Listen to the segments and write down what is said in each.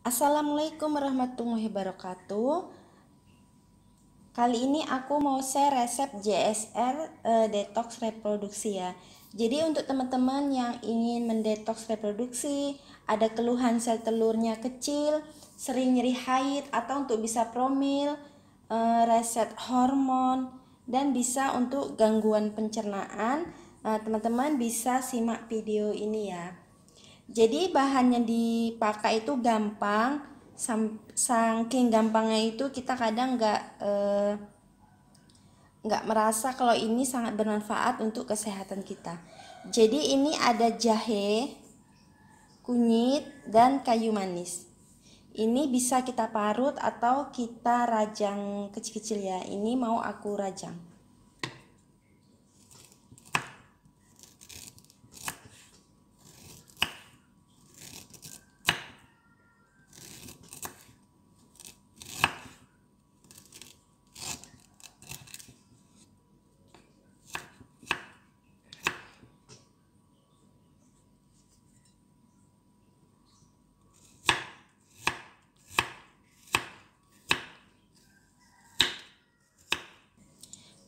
Assalamualaikum warahmatullahi wabarakatuh. Kali ini aku mau share resep JSR e, eh, detox reproduksi ya. Jadi untuk teman-teman yang ingin mendetox reproduksi, ada keluhan sel telurnya kecil, sering nyeri haid atau untuk bisa promil, e, reset hormon dan bisa untuk gangguan pencernaan, eh, teman-teman bisa simak video ini ya jadi bahannya dipakai itu gampang saking gampangnya itu kita kadang nggak eh, nggak eh, merasa kalau ini sangat bermanfaat untuk kesehatan kita jadi ini ada jahe kunyit dan kayu manis ini bisa kita parut atau kita rajang kecil-kecil ya ini mau aku rajang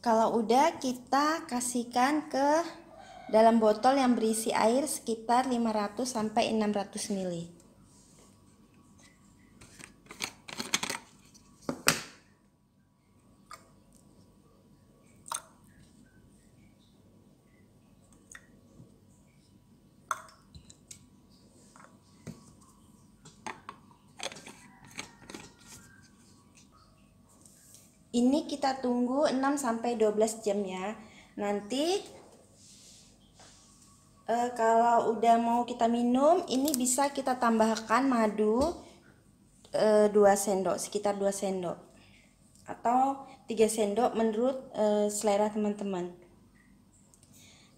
Kalau udah kita kasihkan ke dalam botol yang berisi air sekitar 500 sampai 600 ml. ini kita tunggu 6 sampai 12 jam ya nanti e, kalau udah mau kita minum ini bisa kita tambahkan madu e, eh, 2 sendok sekitar 2 sendok atau 3 sendok menurut e, selera teman-teman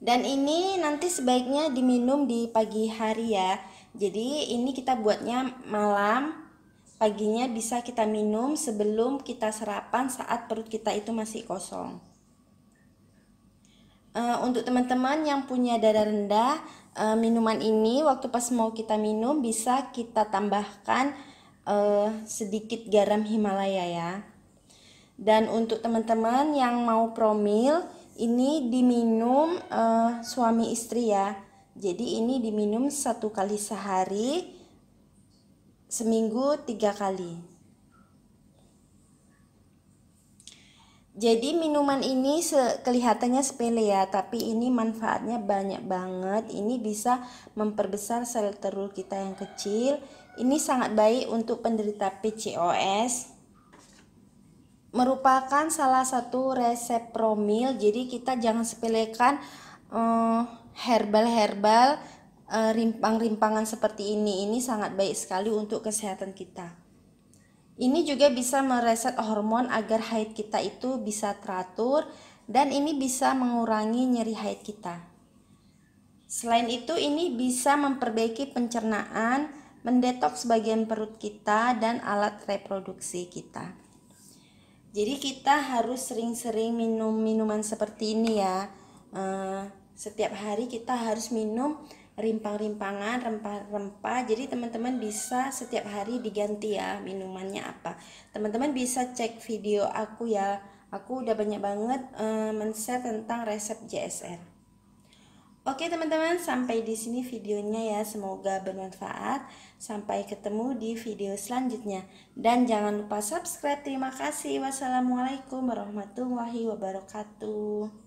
dan ini nanti sebaiknya diminum di pagi hari ya jadi ini kita buatnya malam paginya bisa kita minum sebelum kita sarapan saat perut kita itu masih kosong. Uh, untuk teman-teman yang punya darah rendah, uh, minuman ini waktu pas mau kita minum bisa kita tambahkan uh, sedikit garam Himalaya ya. Dan untuk teman-teman yang mau promil, ini diminum uh, suami istri ya. Jadi ini diminum satu kali sehari seminggu tiga kali. Jadi minuman ini kelihatannya sepele ya, tapi ini manfaatnya banyak banget. Ini bisa memperbesar sel telur kita yang kecil. Ini sangat baik untuk penderita PCOS. Merupakan salah satu resep promil, jadi kita jangan sepelekan eh, herbal-herbal Um, Eh, rimpang-rimpangan seperti ini ini sangat baik sekali untuk kesehatan kita. Ini juga bisa mereset hormon agar haid kita itu bisa teratur dan ini bisa mengurangi nyeri haid kita. Selain itu ini bisa memperbaiki pencernaan, mendetoks bagian perut kita dan alat reproduksi kita. Jadi kita harus sering-sering minum minuman seperti ini ya. Eh, setiap hari kita harus minum rimpang-rimpangan, rempah-rempah. Jadi teman-teman bisa setiap hari diganti ya minumannya apa. Teman-teman bisa cek video aku ya. Aku udah banyak banget uh, men-share tentang resep JSR. Oke teman-teman, sampai di sini videonya ya. Semoga bermanfaat. Sampai ketemu di video selanjutnya. Dan jangan lupa subscribe. Terima kasih. Wassalamualaikum warahmatullahi wabarakatuh.